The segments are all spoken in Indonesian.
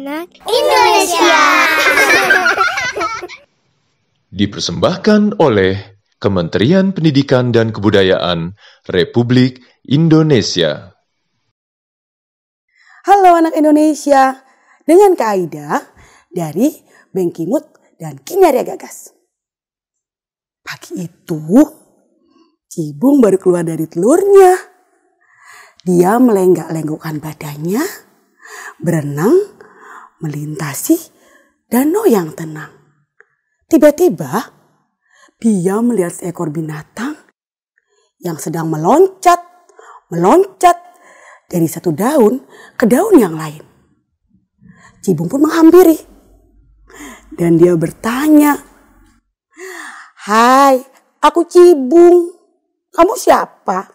Anak Indonesia. Dipersembahkan oleh Kementerian Pendidikan dan Kebudayaan Republik Indonesia. Halo anak Indonesia, dengan Kak dari Bengkimut dan Kinaria Gagas. Pagi itu, Cibung baru keluar dari telurnya. Dia melenggak-lenggokkan badannya, berenang melintasi danau yang tenang. Tiba-tiba, dia melihat seekor binatang yang sedang meloncat, meloncat dari satu daun ke daun yang lain. Cibung pun menghampiri dan dia bertanya, "Hai, aku Cibung. Kamu siapa?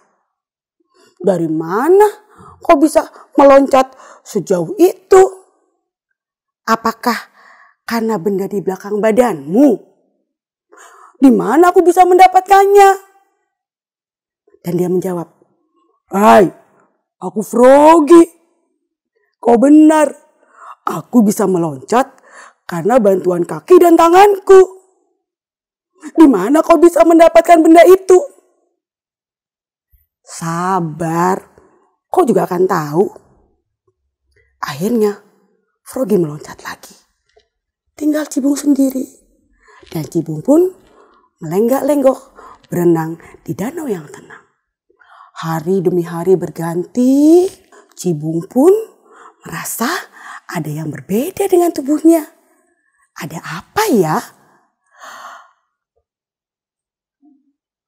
Dari mana kok bisa meloncat sejauh itu?" Apakah karena benda di belakang badanmu? Di mana aku bisa mendapatkannya? Dan dia menjawab, Hai, aku Froggy. Kau benar, aku bisa meloncat karena bantuan kaki dan tanganku. Di mana kau bisa mendapatkan benda itu? Sabar, kau juga akan tahu. Akhirnya, Froggy meloncat lagi. Tinggal Cibung sendiri. Dan Cibung pun melenggak-lenggok berenang di danau yang tenang. Hari demi hari berganti, Cibung pun merasa ada yang berbeda dengan tubuhnya. Ada apa ya?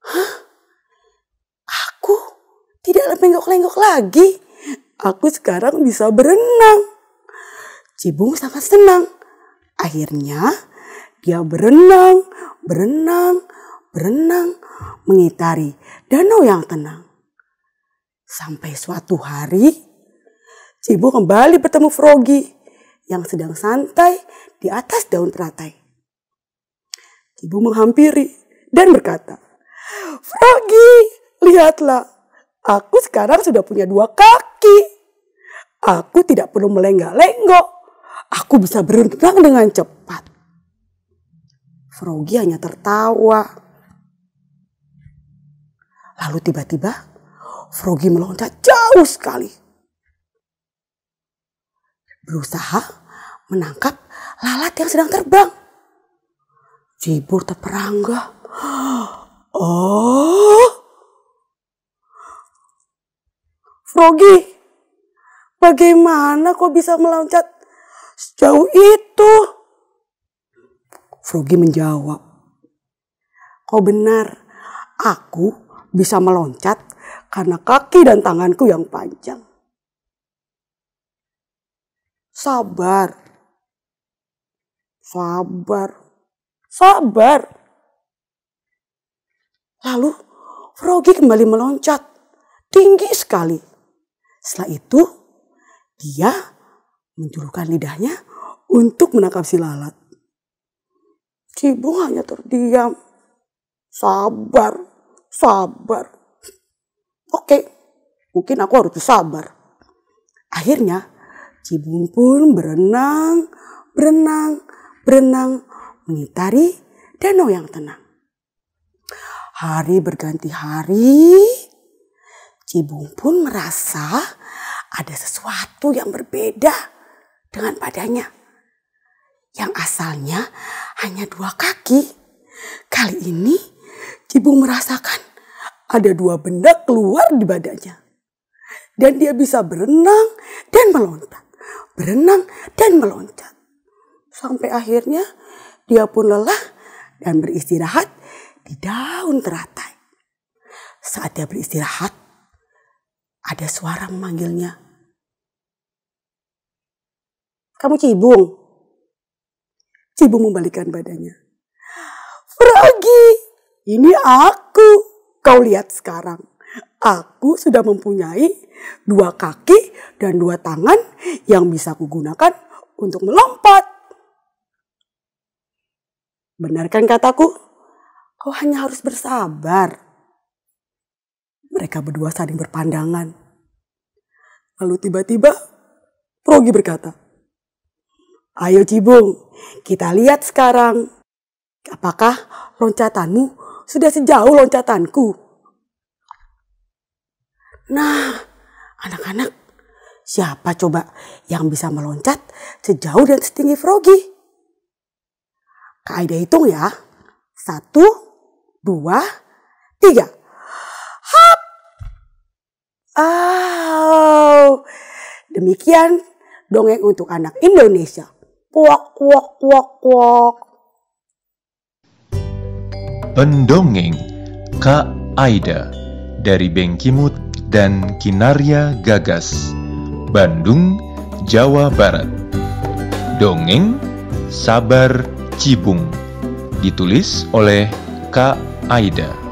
Hah? Aku tidak lenggok-lenggok lagi. Aku sekarang bisa berenang. Cibung sangat senang. Akhirnya dia berenang, berenang, berenang, mengitari danau yang tenang. Sampai suatu hari, Cibung kembali bertemu Froggy yang sedang santai di atas daun teratai. Cibung menghampiri dan berkata, Froggy, lihatlah, aku sekarang sudah punya dua kaki. Aku tidak perlu melenggak-lenggok. Aku bisa berenang dengan cepat. Froggy hanya tertawa. Lalu tiba-tiba Froggy meloncat jauh sekali. Berusaha menangkap lalat yang sedang terbang. Cibur terperangga. Oh. Froggy, bagaimana kau bisa meloncat Sejauh itu. Froggy menjawab. Kau benar, aku bisa meloncat karena kaki dan tanganku yang panjang. Sabar. Sabar. Sabar. Lalu Froggy kembali meloncat. Tinggi sekali. Setelah itu, dia menjulurkan lidahnya untuk menangkap si lalat. Cibung hanya terdiam. Sabar, sabar. Oke, mungkin aku harus sabar. Akhirnya, Cibung pun berenang, berenang, berenang, mengitari danau yang tenang. Hari berganti hari, Cibung pun merasa ada sesuatu yang berbeda dengan badannya. Yang asalnya hanya dua kaki. Kali ini Cibung merasakan ada dua benda keluar di badannya. Dan dia bisa berenang dan meloncat. Berenang dan meloncat. Sampai akhirnya dia pun lelah dan beristirahat di daun teratai. Saat dia beristirahat, ada suara memanggilnya. Kamu cibung. Cibung membalikan badannya. Fragi, ini aku. Kau lihat sekarang. Aku sudah mempunyai dua kaki dan dua tangan yang bisa kugunakan untuk melompat. Benarkan kataku? Kau hanya harus bersabar. Mereka berdua saling berpandangan. Lalu tiba-tiba Progi berkata, Ayo Cibung, kita lihat sekarang. Apakah loncatanmu sudah sejauh loncatanku? Nah, anak-anak, siapa coba yang bisa meloncat sejauh dan setinggi Froggy? Kaida hitung ya. Satu, dua, tiga. Hap! Oh, demikian dongeng untuk anak Indonesia. Kuak kuak kuak kuak. Pendongeng Kak Aida dari Bengkimut dan Kinaria Gagas, Bandung, Jawa Barat. Dongeng Sabar Cibung ditulis oleh Kak Aida.